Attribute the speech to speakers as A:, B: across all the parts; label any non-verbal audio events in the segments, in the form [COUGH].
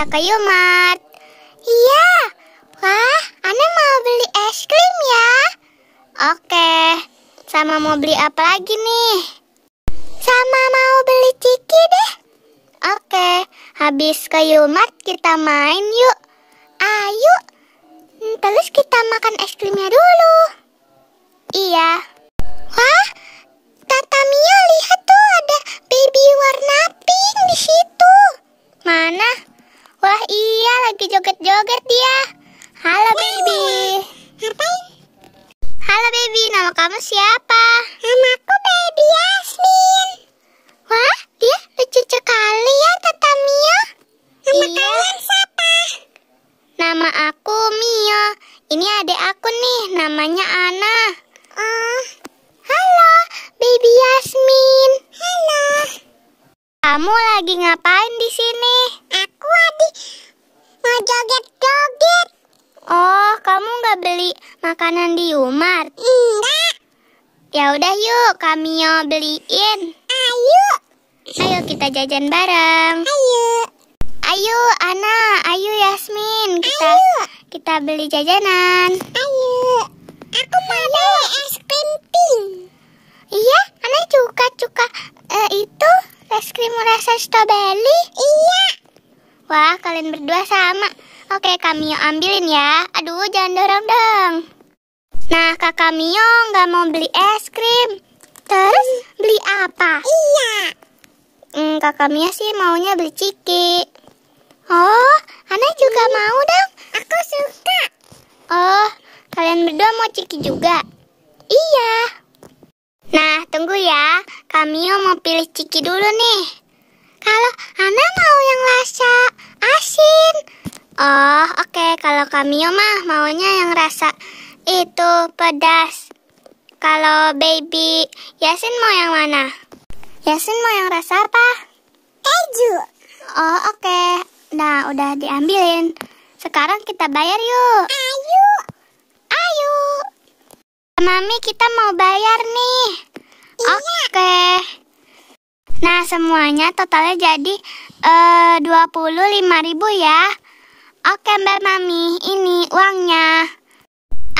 A: kita ke Yumart. Iya. Wah, Ana mau beli es krim ya. Oke. Sama mau beli apa lagi nih? Sama mau beli ciki deh. Oke, habis ke Yumart kita main yuk. Ayo. Hmm, terus kita makan es krimnya dulu. Iya. Wah, Tata lihat tuh ada baby warna pink di situ. Mana? Wah iya lagi joget-joget dia. Halo baby. Halo baby, nama kamu siapa? jajan bareng. Ayo. Ayo Ana, ayo Yasmin, kita ayo. kita beli jajanan. Ayo. Aku mau beli es krim pink. Iya, Ana juga, suka uh, itu es krim rasa stroberi. Iya. Wah, kalian berdua sama. Oke, kami ambilin ya. Aduh, jangan dorong dong. Nah, kakak Mio nggak mau beli es krim. Terus hmm. beli apa? Iya, mm, kakak Mia sih maunya beli ciki. Oh, Ana juga hmm. mau dong. Aku suka. Oh, kalian berdua mau ciki juga? Iya. Nah, tunggu ya. Kami mau pilih ciki dulu nih. Kalau Ana mau yang rasa asin. Oh, oke. Okay. Kalau kami mah maunya yang rasa itu pedas. Kalau baby Yasin mau yang mana? Yasin mau yang rasa apa? Keju. Oh, oke. Okay. Nah, udah diambilin. Sekarang kita bayar yuk. Ayo. Ayo. Mami, kita mau bayar nih. Iya. Oke. Okay. Nah, semuanya totalnya jadi uh, ribu ya. Oke, okay, Mbak Mami, ini uangnya.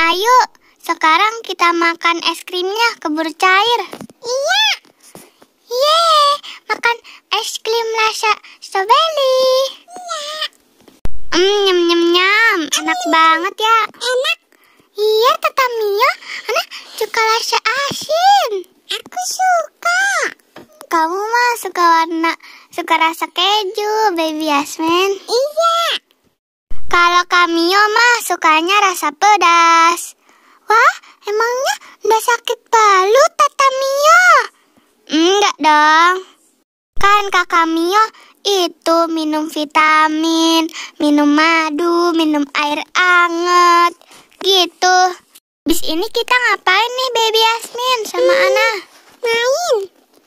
A: Ayo, sekarang kita makan es krimnya keburu cair. Iya. Yeay, makan es krim rasa strawberry. Iya. Mm, nyam nyam nyam, enak Amin. banget ya. Enak. Iya, Tata Mia, anak suka rasa asin. Aku suka. Kamu mah suka warna, suka rasa keju, baby Yasmin. Iya. Kalau kami mah sukanya rasa pedas. Wah, emangnya udah sakit palu, Tata kan kakak Mio itu minum vitamin, minum madu, minum air anget, gitu. Bis ini kita ngapain nih Baby Yasmin sama hmm, Ana? Main.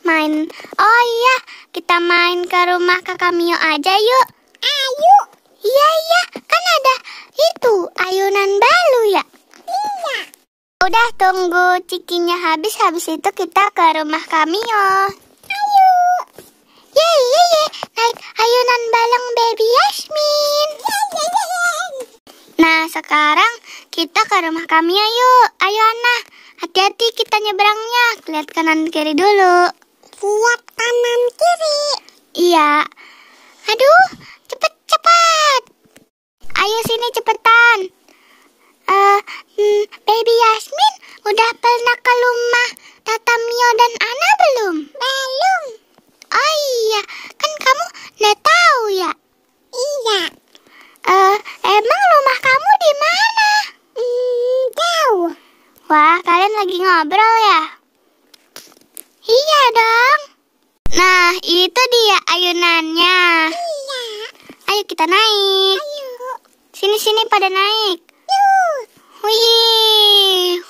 A: Main. Oh iya, kita main ke rumah kakak Mio aja yuk. Ayo. Iya iya, kan ada itu ayunan balu ya. Iya. Udah tunggu cikinya habis habis itu kita ke rumah kami yo. Ayo. Yay, yay, yay. naik ayunan balang baby Yasmin. Nah, sekarang kita ke rumah kami ayo. Ayo Ana, hati-hati kita nyebrangnya. Lihat kanan kiri dulu. Lihat kanan kiri. Iya. Aduh, cepet cepet. Ayo sini cepetan. Eh, uh, hmm, baby Yasmin udah pernah ke rumah Mio dan Ana belum? Belum. Oh iya, kan kamu nggak tahu ya? Iya. Eh, emang rumah kamu di mana? Hmm, jauh. Wah, kalian lagi ngobrol ya? Iya dong. Nah, itu dia ayunannya. Iya. Ayo kita naik. Ayo. Sini-sini pada naik. Yuh. Wih.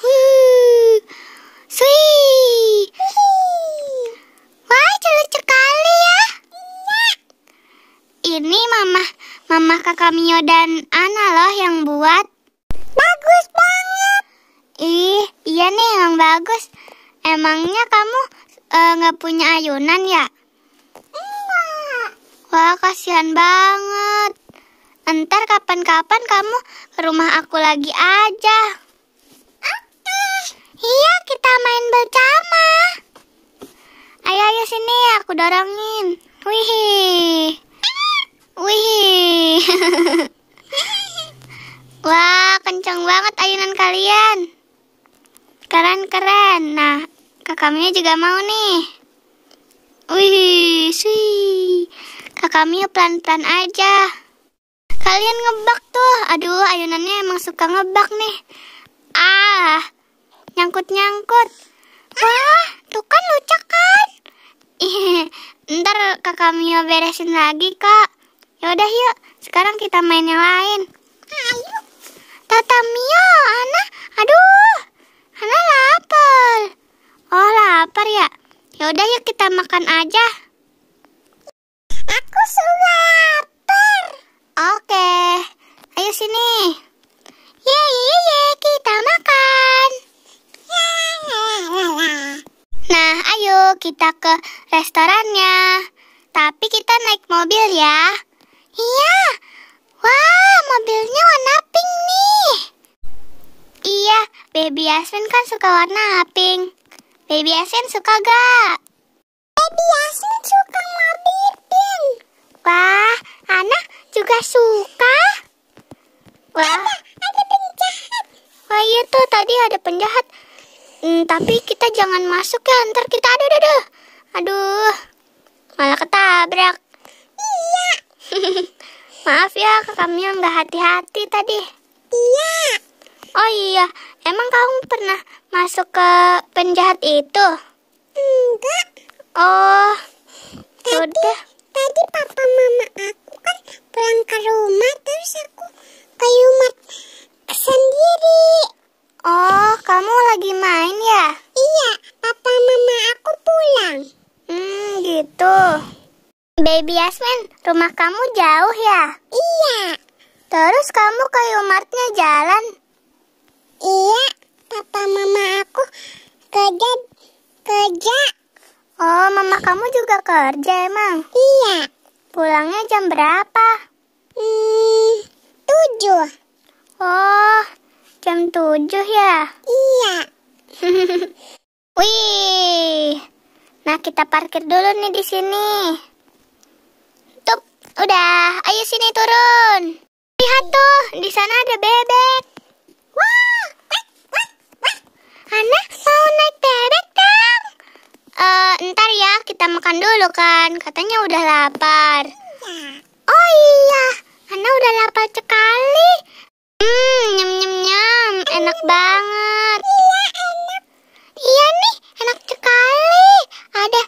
A: mama, mama kakak Mio dan Ana loh yang buat. Bagus banget. Ih, iya nih emang bagus. Emangnya kamu eh, nggak uh, punya ayunan ya? Enggak. Wah, kasihan banget. Ntar kapan-kapan kamu ke rumah aku lagi aja. Iya, kita main bersama. Ayo, ayo sini aku dorongin. Wih. Wih. [LAUGHS] Wah, kencang banget ayunan kalian. Keren-keren. Nah, kakaknya juga mau nih. Wih, sih. Kakaknya pelan-pelan aja. Kalian ngebak tuh. Aduh, ayunannya emang suka ngebak nih. Ah, nyangkut-nyangkut. Wah, tuh kan lucu kan? [LAUGHS] Ntar kakak Mio beresin lagi, Kak. Udah yuk, sekarang kita main yang lain. Ayo. Tatamio, Ana. Aduh, Ana lapar. Oh, lapar ya. Ya udah yuk kita makan aja. Aku suka lapar. Oke. Ayo sini. Ye ye kita makan. Nah, ayo kita ke restorannya. Tapi kita naik mobil ya. Iya. Wah, mobilnya warna pink nih. Iya, Baby Yasmin kan suka warna pink. Baby Yasmin suka gak? Baby Yasmin suka mobil pink. Wah, anak juga suka. Wah. Ada, ada penjahat. Wah, oh iya tuh tadi ada penjahat. Hmm, tapi kita jangan masuk ya, ntar kita aduh aduh aduh. Aduh. Malah ketabrak. Iya. [LAUGHS] Maaf ya, kami yang nggak hati-hati tadi. Iya. Oh iya, emang kamu pernah masuk ke penjahat itu? Enggak. Oh, Baby Yasmin, rumah kamu jauh ya? Iya. Terus kamu ke Yumartnya jalan? Iya, papa mama aku kerja kerja. Oh, mama kamu juga kerja emang? Iya. Pulangnya jam berapa? Hmm, tujuh. Oh, jam tujuh ya? Iya. [LAUGHS] Wih, nah kita parkir dulu nih di sini. Udah, ayo sini turun. Lihat tuh, di sana ada bebek. Wah, Ana mau naik bebek dong. Uh, eh, ntar ya, kita makan dulu kan. Katanya udah lapar. Oh iya, Ana udah lapar sekali. Hmm, nyem nyem nyem, enak banget. Iya, enak. Iya nih, enak sekali. Ada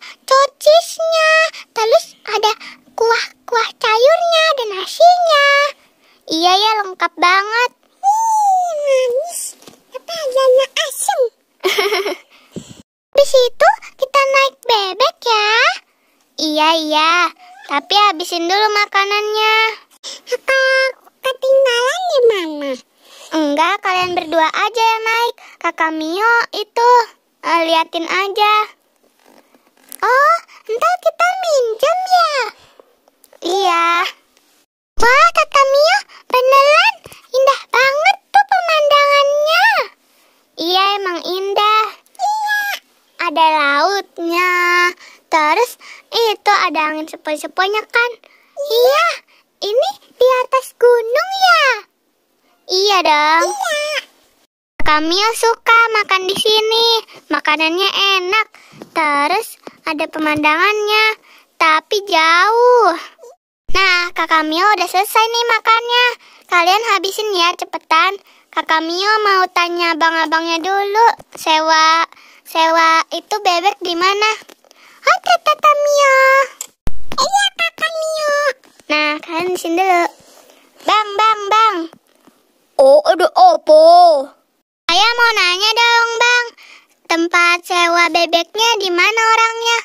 A: Kamio itu eh, liatin aja. Oh, entah kita minjem ya? Iya. Wah, kakak Mio, beneran indah banget tuh pemandangannya. Iya, emang indah. Iya. Ada lautnya. Terus itu ada angin sepoi-sepoinya kan? Iya. iya. Ini di atas gunung ya? Iya dong. Iya. Kami suka makan di sini. Makanannya enak. Terus ada pemandangannya, tapi jauh. Nah, Kakak Mio udah selesai nih makannya. Kalian habisin ya cepetan. Kakak Mio mau tanya abang-abangnya dulu. Sewa sewa itu bebek di mana? Oh, Tata Mio. Iya, Kakak Mio. Nah, kalian sini dulu. Bang, bang, bang. Oh, ada apa? Saya mau nanya dong, Bang. Tempat sewa bebeknya di mana orangnya?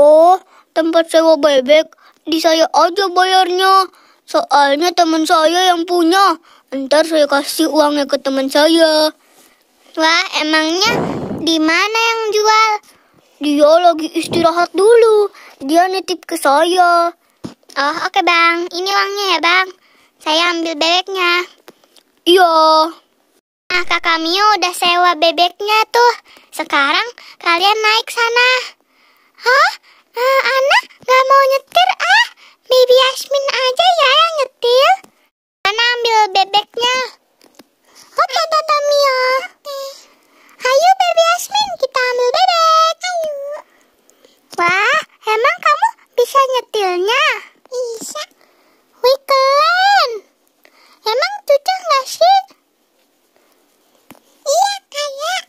A: Oh, tempat sewa bebek di saya aja bayarnya. Soalnya teman saya yang punya. Ntar saya kasih uangnya ke teman saya. Wah, emangnya di mana yang jual? Dia lagi istirahat dulu. Dia nitip ke saya. Oh, oke okay, bang. Ini uangnya ya bang. Saya ambil bebeknya. Iya kakak Mio udah sewa bebeknya tuh. Sekarang kalian naik sana. Hah? Uh, Ana nggak mau nyetir ah. Bibi Yasmin aja ya yang nyetir. Ana ambil bebeknya. Oke, oh, Tata Mio. Ayo Bibi Yasmin, kita ambil bebek. Ayo. Wah, emang kamu bisa nyetirnya? Bisa. Wih, keren. Emang cucu nggak sih Hiya!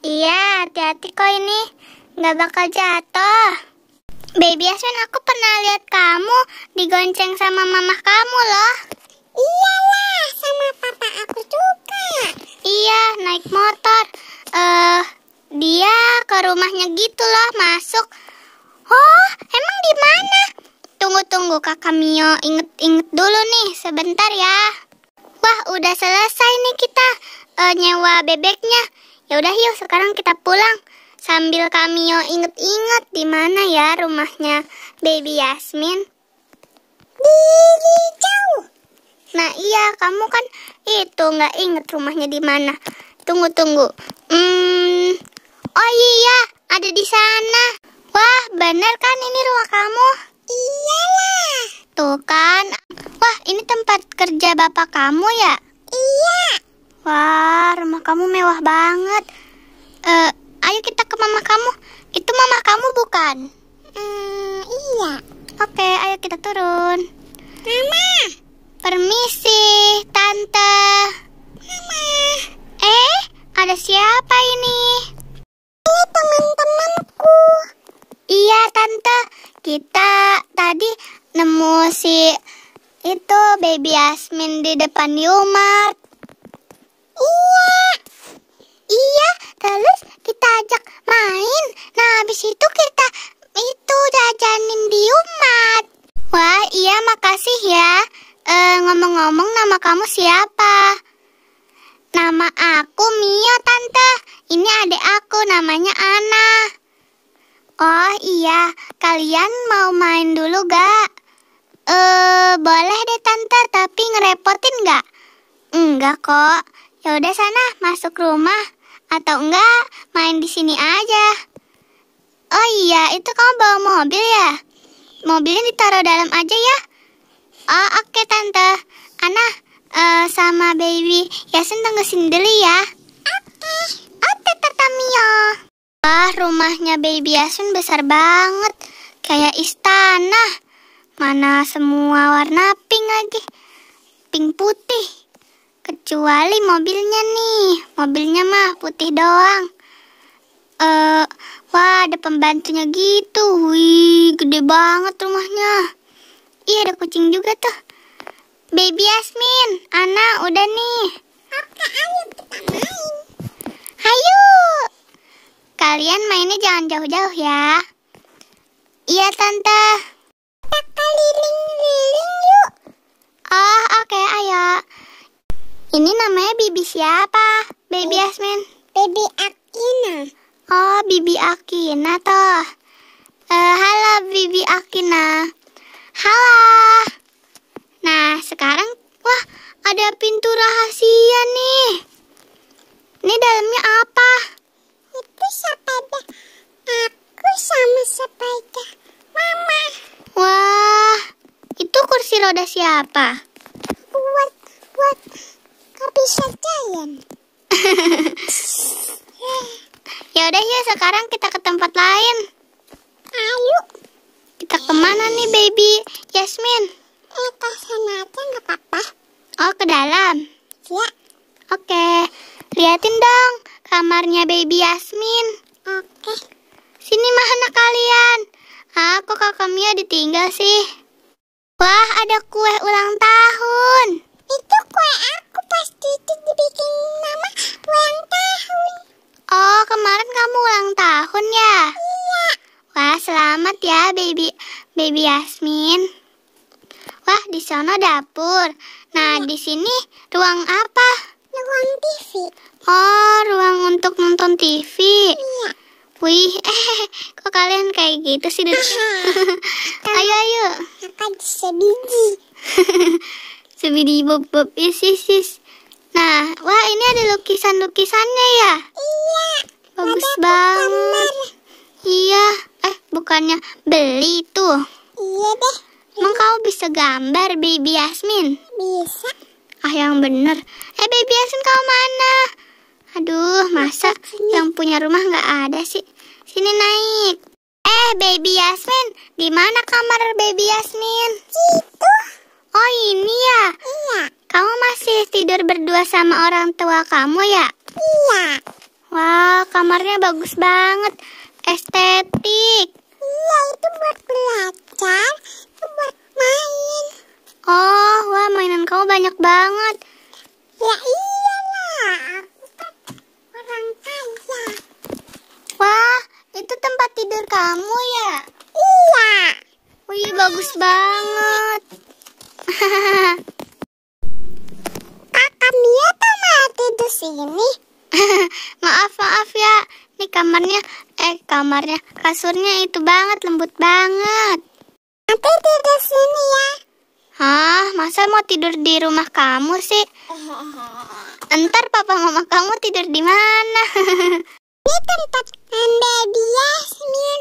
A: Iya, hati-hati kok ini. Nggak bakal jatuh. Baby Aswin, aku pernah lihat kamu digonceng sama mama kamu loh. Iyalah, sama papa aku juga. Iya, naik motor. Eh, uh, dia ke rumahnya gitu loh, masuk. Oh, emang di mana? Tunggu-tunggu Kakak Mio, inget-inget dulu nih, sebentar ya. Wah, udah selesai nih kita uh, nyewa bebeknya. Ya udah yuk sekarang kita pulang. Sambil kami inget-inget di mana ya rumahnya Baby Yasmin. Di hijau. Nah iya kamu kan itu nggak inget rumahnya di mana. Tunggu tunggu. Hmm. Oh iya ada di sana. Wah bener kan ini rumah kamu? iya Iyalah. Tuh kan. Wah ini tempat kerja bapak kamu ya? Iya. Wah, rumah kamu mewah banget. Uh, ayo kita ke mama kamu. Itu mama kamu bukan? Hmm, iya. Oke, okay, ayo kita turun. Mama. Permisi, tante. Mama. Eh, ada siapa ini? Ini teman-temanku. Iya, tante. Kita tadi nemu si itu baby Yasmin di depan di Iya. Iya, terus kita ajak main. Nah, habis itu kita itu jajanin di umat. Wah, iya makasih ya. Eh, ngomong-ngomong nama kamu siapa? Nama aku Mia, Tante. Ini adik aku namanya Ana. Oh iya, kalian mau main dulu gak? Eh, boleh deh Tante, tapi ngerepotin gak? Enggak kok. Ya udah sana, masuk rumah. Atau enggak, main di sini aja. Oh iya, itu kamu bawa mobil ya? Mobilnya ditaruh dalam aja ya. Oh, oke okay, tante. Ana uh, sama baby Yasin tunggu sini dulu ya. Oke. Okay. Oke, Mio. Wah, rumahnya baby Yasin besar banget. Kayak istana. Mana semua warna pink lagi. Pink putih. Kecuali mobilnya nih. Mobilnya mah putih doang. Eh, uh, wah ada pembantunya gitu. Wih, gede banget rumahnya. Iya, ada kucing juga tuh. Baby Yasmin, Ana udah nih. ayo Ayo. Kalian mainnya jangan jauh-jauh ya. Iya, Tante. Kita keliling-liling yuk. Oh, oke, okay, ayo. Ini namanya bibi siapa? Bibi Asmin. Baby Akina. Oh, bibi Akina toh. Uh, halo bibi Akina. Halo. Nah, sekarang wah, ada pintu rahasia nih. Ini dalamnya apa? Itu sepeda. Aku sama sepeda. Mama. Wah, itu kursi roda siapa? sekarang kita ke tempat lain. Ayo. Kita kemana nih, baby Yasmin? Kita sana aja nggak apa-apa. Oh, ke dalam? Iya. Oke. Liatin dong kamarnya baby Yasmin. Oke. Sini mana kalian? Aku kok kakak Mia ditinggal sih. Wah, ada kue ulang tahun. Itu kue aku pasti itu dibikin mama ulang tahun. Oh, kemarin kamu ulang tahun ya? Iya. Wah, selamat ya, baby, baby Yasmin. Wah, di sana dapur. Nah, di sini ruang apa? Ruang TV. Oh, ruang untuk nonton TV. Iya. Wih, eh, [LAUGHS] kok kalian kayak gitu sih? Iya. [LAUGHS] ayo, ayo. Makan sebiji. [LAUGHS] sebiji bob-bob, yes, iya, yes, yes. Nah, wah ini ada lukisan-lukisannya ya? Iya. Bagus banget. Iya. Eh, bukannya beli tuh. Iya deh. Emang kau bisa gambar, Baby Yasmin? Bisa. Ah, yang bener. Eh, Baby Yasmin kau mana? Aduh, masa Sini. yang punya rumah nggak ada sih? Sini naik. Eh, Baby Yasmin, di mana kamar Baby Yasmin? Itu. Oh, ini ya? Iya. Kamu masih tidur berdua sama orang tua kamu ya? Iya. Wah, kamarnya bagus banget. Estetik. Iya, itu buat belajar, itu buat main. Oh, wah mainan kamu banyak banget. Ya iya lah, kan orang kaya. Wah, itu tempat tidur kamu ya? Iya. Wih, oh, iya, bagus banget. Hahaha. [LAUGHS] kami apa mau tidur sini? [LAUGHS] maaf maaf ya, ini kamarnya, eh kamarnya, kasurnya itu banget lembut banget. Nanti tidur sini ya. Hah, masa mau tidur di rumah kamu sih? [LAUGHS] Ntar papa mama kamu tidur di mana? ini [LAUGHS] tempat anda dia, Min.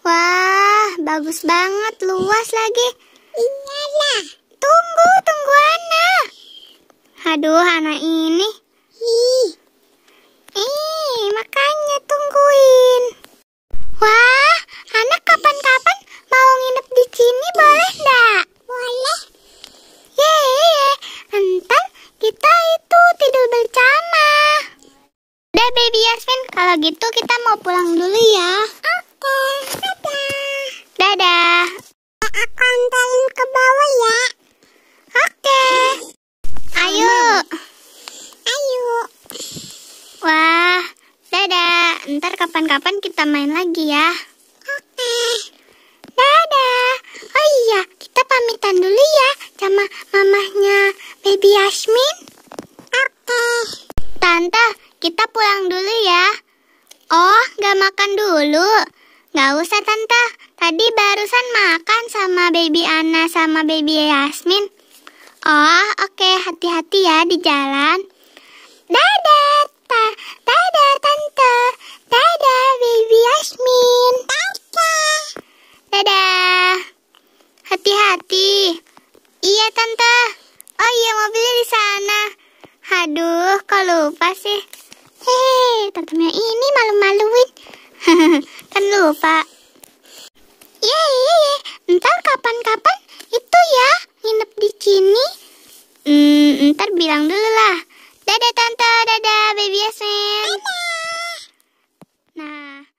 A: Wah, bagus banget, luas lagi. Iyalah. Tunggu, tunggu anak. Aduh, anak ini. Ih. Ih, makanya tungguin. Wah, anak kapan-kapan mau nginep di sini boleh nggak Boleh. Ye, entar kita itu tidur bersama. Udah, Baby Yasmin, kalau gitu kita mau pulang dulu ya. main lagi ya. Oke. Okay. Dadah. Oh iya, kita pamitan dulu ya sama mamahnya Baby Yasmin. Oke. Okay. Tante, kita pulang dulu ya. Oh, gak makan dulu. Gak usah tante, tadi barusan makan sama baby Ana sama baby Yasmin. Oh, oke, okay. hati-hati ya di jalan. hati-hati. Iya, Tante. Oh iya, mobilnya di sana. Aduh, kok lupa sih. Hehehe. Tante Mia ini malu-maluin. [LAUGHS] kan lupa. Iya, iya, iya. Ntar kapan-kapan itu ya nginep di sini. Hmm, ntar bilang dulu lah. Dadah Tante, dadah Baby Yasmin. Dadah. Nah.